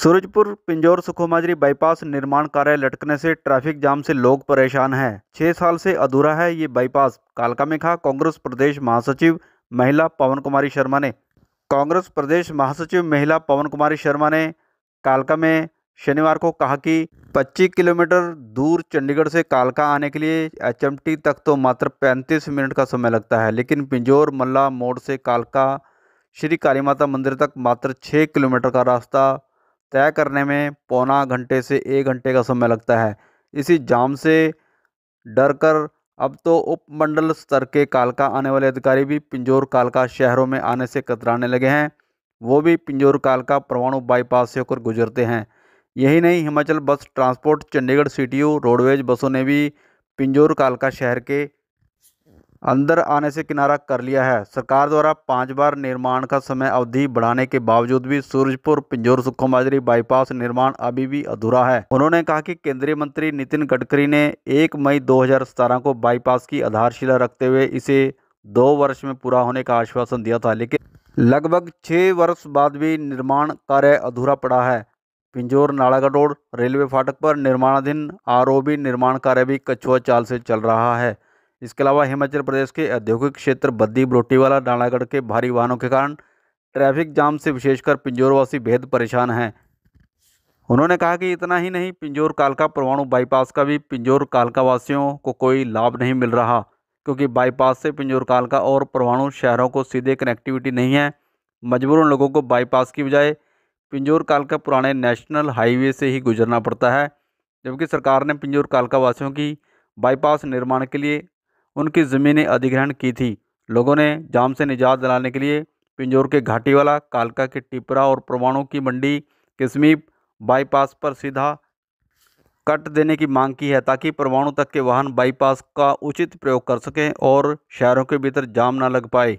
Surajpur Pinjore सुखोमाजरी bypass निर्माण कार्य लटकने से ट्रैफिक जाम से लोग परेशान हैं छः साल से अधूरा है ये बाईपास कालका में कहा कांग्रेस प्रदेश महासचिव महिला पवन कुमारी शर्मा ने कांग्रेस प्रदेश महासचिव महिला पवन कुमारी शर्मा ने कालका में शनिवार को कहा कि 25 किलोमीटर दूर चंडीगढ़ से कालका आने के लिए एच तक तो मात्र पैंतीस मिनट का समय लगता है लेकिन पिंजौर मल्ला मोड़ से कालका श्री काली माता मंदिर तक मात्र छः किलोमीटर का रास्ता तय करने में पौना घंटे से एक घंटे का समय लगता है इसी जाम से डर कर अब तो उपमंडल स्तर के कालका आने वाले अधिकारी भी पिंजौर कालका शहरों में आने से कतराने लगे हैं वो भी पिंजौर कालका परमाणु बाईपास से होकर गुजरते हैं यही नहीं हिमाचल बस ट्रांसपोर्ट चंडीगढ़ सिटी रोडवेज बसों ने भी पिंजौर कालका शहर के अंदर आने से किनारा कर लिया है सरकार द्वारा पांच बार निर्माण का समय अवधि बढ़ाने के बावजूद भी सूरजपुर पिंजोर सुखोमाजरी बाईपास निर्माण अभी भी अधूरा है उन्होंने कहा कि केंद्रीय मंत्री नितिन गडकरी ने 1 मई 2017 को बाईपास की आधारशिला रखते हुए इसे दो वर्ष में पूरा होने का आश्वासन दिया था लेकिन लगभग छह वर्ष बाद भी निर्माण कार्य अधूरा पड़ा है पिंजोर नालागढ़ रोड रेलवे फाटक पर निर्माणाधीन आर निर्माण कार्य भी कछुआ चाल से चल रहा है इसके अलावा हिमाचल प्रदेश के औद्योगिक क्षेत्र बद्दी बरोटीवाला डाणागढ़ के भारी वाहनों के कारण ट्रैफिक जाम से विशेषकर पिंजौरवासी बेहद परेशान हैं उन्होंने कहा कि इतना ही नहीं पिंजौर कालका परवाणु बाईपास का भी पिंजौर कालका वासियों को कोई लाभ नहीं मिल रहा क्योंकि बाईपास से पिंजौर कालका और परवाणु शहरों को सीधे कनेक्टिविटी नहीं है मजबूरन लोगों को बाईपास की बजाय पिंजौर कालका पुराने नेशनल हाईवे से ही गुजरना पड़ता है जबकि सरकार ने पिंजौर कालका वासियों की बाईपास निर्माण के लिए उनकी ज़मीनें अधिग्रहण की थी लोगों ने जाम से निजात दिलाने के लिए पिंजौर के घाटीवाला कालका के टिपरा और परमाणु की मंडी के समीप बाईपास पर सीधा कट देने की मांग की है ताकि परमाणु तक के वाहन बाईपास का उचित प्रयोग कर सकें और शहरों के भीतर जाम ना लग पाए